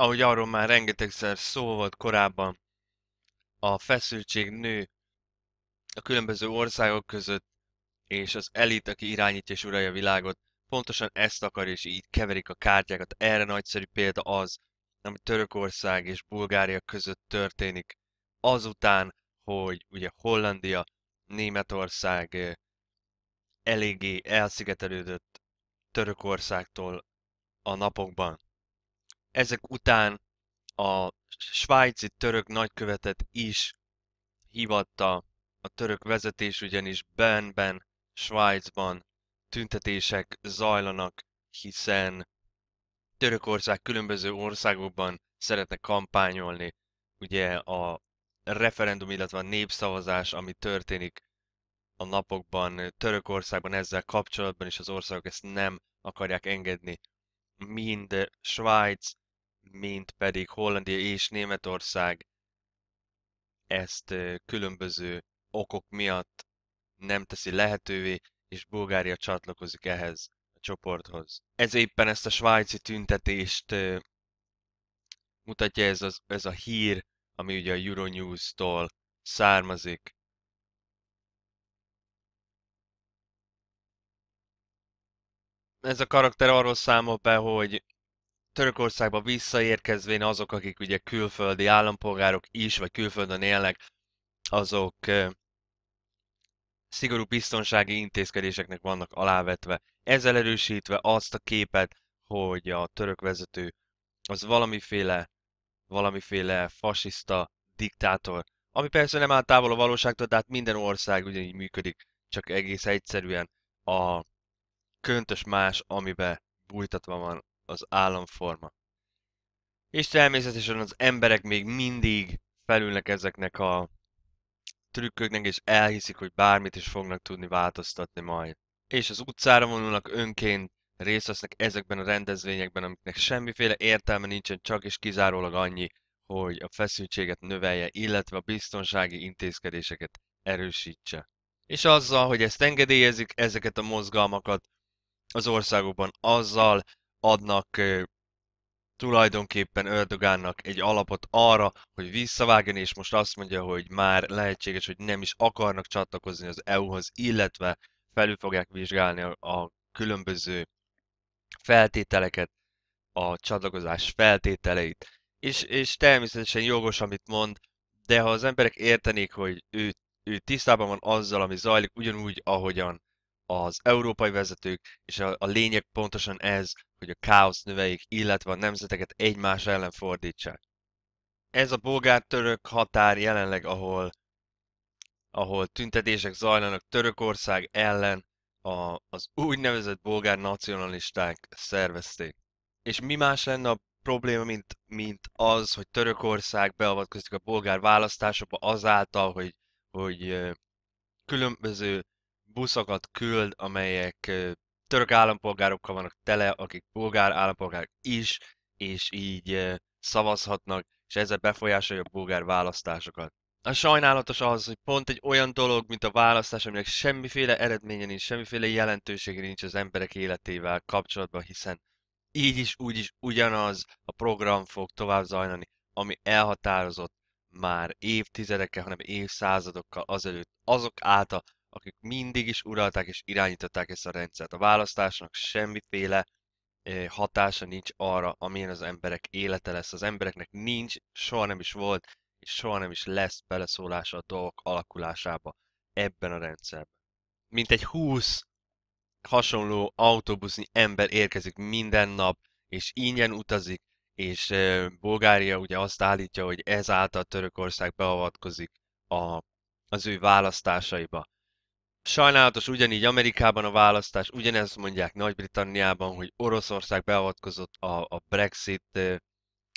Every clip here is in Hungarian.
ahogy arról már rengetegszer szó volt korábban, a feszültség nő a különböző országok között, és az elit, aki irányítja és uralja a világot, pontosan ezt akar, és így keverik a kártyákat. Erre nagyszerű példa az, ami Törökország és Bulgária között történik, azután, hogy ugye Hollandia, Németország eh, eléggé elszigetelődött Törökországtól a napokban ezek után a svájci török nagykövetet is hívatta a török vezetés, ugyanis Bernben, Svájcban tüntetések zajlanak, hiszen Törökország különböző országokban szeretne kampányolni. Ugye a referendum, illetve a népszavazás, ami történik a napokban Törökországban ezzel kapcsolatban, és az országok ezt nem akarják engedni. Mind Svájc, mint pedig Hollandia és Németország ezt különböző okok miatt nem teszi lehetővé, és Bulgária csatlakozik ehhez a csoporthoz. Ez éppen ezt a svájci tüntetést mutatja ez, az, ez a hír, ami ugye a Euronews-tól származik. Ez a karakter arról számol be, hogy Törökországba visszaérkezvén azok, akik ugye külföldi állampolgárok is, vagy külföldön élnek, azok szigorú biztonsági intézkedéseknek vannak alávetve. Ezzel erősítve azt a képet, hogy a török vezető az valamiféle, valamiféle fasiszta diktátor, ami persze nem áll távol a valóságtól, tehát minden ország ugyanígy működik, csak egész egyszerűen a köntös más, amibe bújtatva van az államforma. És természetesen az emberek még mindig felülnek ezeknek a trükköknek, és elhiszik, hogy bármit is fognak tudni változtatni majd. És az utcára vonulnak önként, részt vesznek ezekben a rendezvényekben, amiknek semmiféle értelme nincsen, csak és kizárólag annyi, hogy a feszültséget növelje, illetve a biztonsági intézkedéseket erősítse. És azzal, hogy ezt engedélyezik, ezeket a mozgalmakat az országokban, azzal adnak tulajdonképpen Erdogánnak egy alapot arra, hogy visszavágjon, és most azt mondja, hogy már lehetséges, hogy nem is akarnak csatlakozni az EU-hoz, illetve felül fogják vizsgálni a, a különböző feltételeket, a csatlakozás feltételeit. És, és természetesen jogos, amit mond, de ha az emberek értenék, hogy ő, ő tisztában van azzal, ami zajlik, ugyanúgy, ahogyan az európai vezetők, és a, a lényeg pontosan ez, hogy a káosz növeljék, illetve a nemzeteket egymás ellen fordítsák. Ez a bolgár-török határ jelenleg, ahol, ahol tüntetések zajlanak Törökország ellen, a, az úgynevezett bolgár nacionalisták szervezték. És mi más lenne a probléma, mint, mint az, hogy Törökország beavatkozik a bolgár választásokba azáltal, hogy, hogy különböző buszokat küld, amelyek török állampolgárokkal vannak tele, akik bulgár állampolgárok is, és így szavazhatnak, és ezzel befolyásolja a bulgár választásokat. A sajnálatos az, hogy pont egy olyan dolog, mint a választás, aminek semmiféle eredménye nincs, semmiféle jelentősége nincs az emberek életével kapcsolatban, hiszen így is, úgy is ugyanaz a program fog tovább zajlani, ami elhatározott már évtizedekkel, hanem évszázadokkal azelőtt azok által, akik mindig is uralták és irányították ezt a rendszert. A választásnak semmiféle eh, hatása nincs arra, amilyen az emberek élete lesz. Az embereknek nincs, soha nem is volt, és soha nem is lesz beleszólása a dolgok alakulásába ebben a rendszerben. Mint egy 20 hasonló autóbusznyi ember érkezik minden nap, és ingyen utazik, és eh, Bulgária ugye azt állítja, hogy ezáltal Törökország beavatkozik a, az ő választásaiba. Sajnálatos ugyanígy Amerikában a választás, ugyanezt mondják Nagy-Britanniában, hogy Oroszország beavatkozott a, a Brexit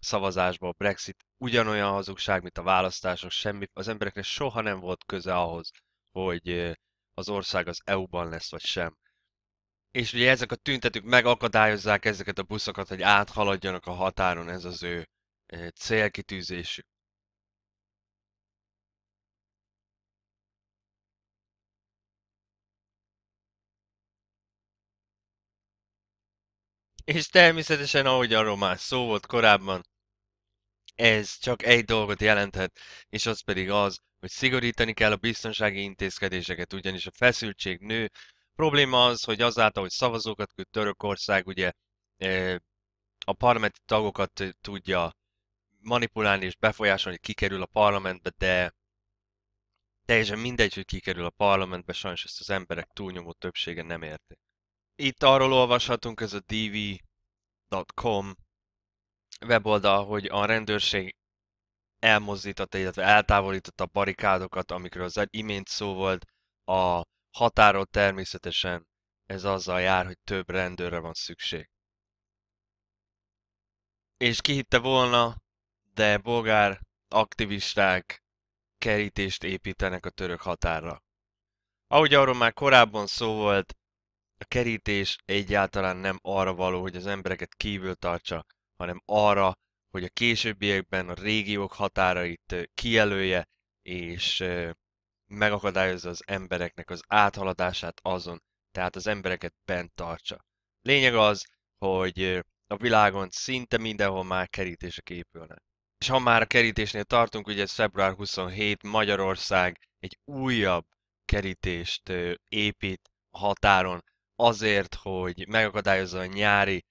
szavazásba, a Brexit ugyanolyan hazugság, mint a választások, semmi, az embereknek soha nem volt köze ahhoz, hogy az ország az EU-ban lesz, vagy sem. És ugye ezek a tüntetők megakadályozzák ezeket a buszokat, hogy áthaladjanak a határon, ez az ő célkitűzésük. És természetesen, ahogy arról már szó volt korábban, ez csak egy dolgot jelenthet, és az pedig az, hogy szigorítani kell a biztonsági intézkedéseket, ugyanis a feszültség nő. Probléma az, hogy azáltal, hogy szavazókat küld Törökország, ugye e, a parlamenti tagokat tudja manipulálni és befolyásolni, kikerül a parlamentbe, de teljesen mindegy, hogy kikerül a parlamentbe, sajnos ezt az emberek túlnyomó többsége nem érti itt arról olvashatunk, ez a dv.com weboldal, hogy a rendőrség elmozdította, illetve eltávolította a barikádokat, amikről az imént szó volt a határól természetesen ez azzal jár, hogy több rendőrre van szükség. És kihitte volna, de bolgár aktivisták kerítést építenek a török határra. Ahogy arról már korábban szó volt, a kerítés egyáltalán nem arra való, hogy az embereket kívül tartsa, hanem arra, hogy a későbbiekben a régiók határait kijelölje, és megakadályozza az embereknek az áthaladását azon, tehát az embereket bent tartsa. Lényeg az, hogy a világon szinte mindenhol már kerítések épülnek. És ha már a kerítésnél tartunk, ugye ez február 27 Magyarország egy újabb kerítést épít a határon, azért, hogy megakadályozza a nyári,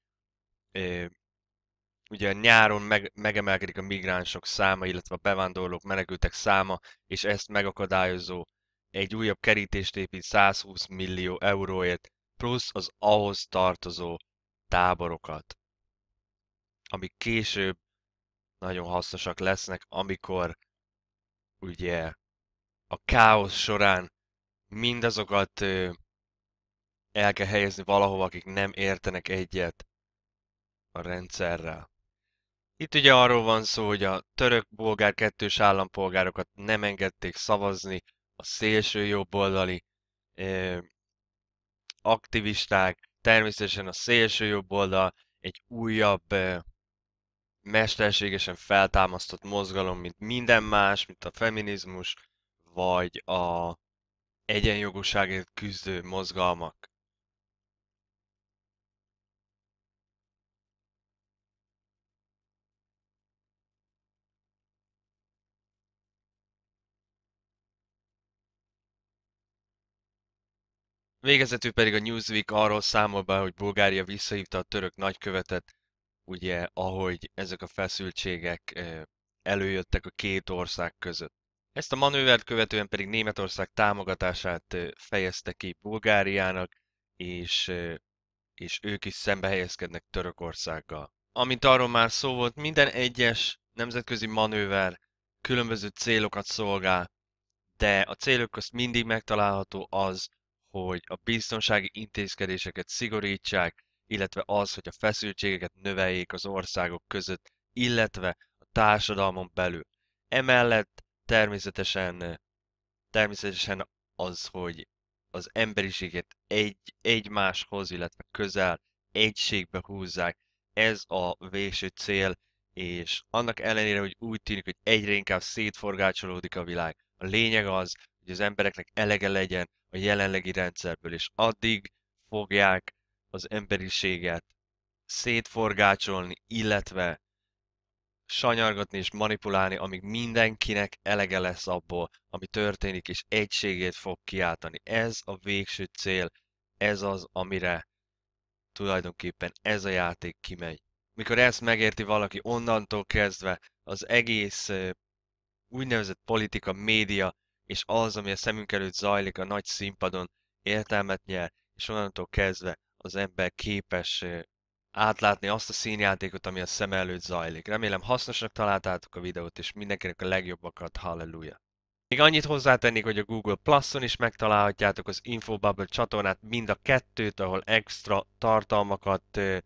ugye nyáron meg, megemelkedik a migránsok száma, illetve a bevándorlók, menekültek száma, és ezt megakadályozó egy újabb kerítést épít 120 millió euróért, plusz az ahhoz tartozó táborokat, amik később nagyon hasznosak lesznek, amikor ugye a káosz során mindazokat el kell helyezni valahova, akik nem értenek egyet a rendszerrel. Itt ugye arról van szó, hogy a török-bolgár kettős állampolgárokat nem engedték szavazni a szélső jobboldali eh, aktivisták, természetesen a szélső jobboldal egy újabb eh, mesterségesen feltámasztott mozgalom, mint minden más, mint a feminizmus, vagy a egyenjogúságért küzdő mozgalmak. Végezetül pedig a Newsweek arról számol be, hogy Bulgária visszahívta a török nagykövetet, ugye ahogy ezek a feszültségek előjöttek a két ország között. Ezt a manővert követően pedig Németország támogatását fejezte ki Bulgáriának, és, és ők is szembe helyezkednek Törökországgal. Amint arról már szó volt, minden egyes nemzetközi manőver különböző célokat szolgál, de a célok közt mindig megtalálható az, hogy a biztonsági intézkedéseket szigorítsák, illetve az, hogy a feszültségeket növeljék az országok között, illetve a társadalmon belül. Emellett természetesen, természetesen az, hogy az emberiséget egy, egymáshoz, illetve közel egységbe húzzák, ez a végső cél, és annak ellenére, hogy úgy tűnik, hogy egyre inkább szétforgácsolódik a világ, a lényeg az, hogy az embereknek elege legyen a jelenlegi rendszerből, és addig fogják az emberiséget szétforgácsolni, illetve sanyargatni és manipulálni, amíg mindenkinek elege lesz abból, ami történik, és egységét fog kiáltani. Ez a végső cél, ez az, amire tulajdonképpen ez a játék kimegy. Mikor ezt megérti valaki, onnantól kezdve az egész úgynevezett politika, média és az, ami a szemünk előtt zajlik a nagy színpadon, értelmet nyer, és onnantól kezdve az ember képes átlátni azt a színjátékot, ami a szem előtt zajlik. Remélem hasznosnak találtátok a videót, és mindenkinek a legjobbakat, halleluja! Még annyit hozzátennék, hogy a Google Plus-on is megtalálhatjátok az Infobubble csatornát, mind a kettőt, ahol extra tartalmakat ö,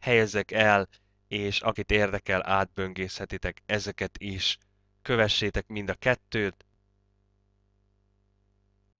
helyezek el, és akit érdekel, átböngészhetitek ezeket is. Kövessétek mind a kettőt,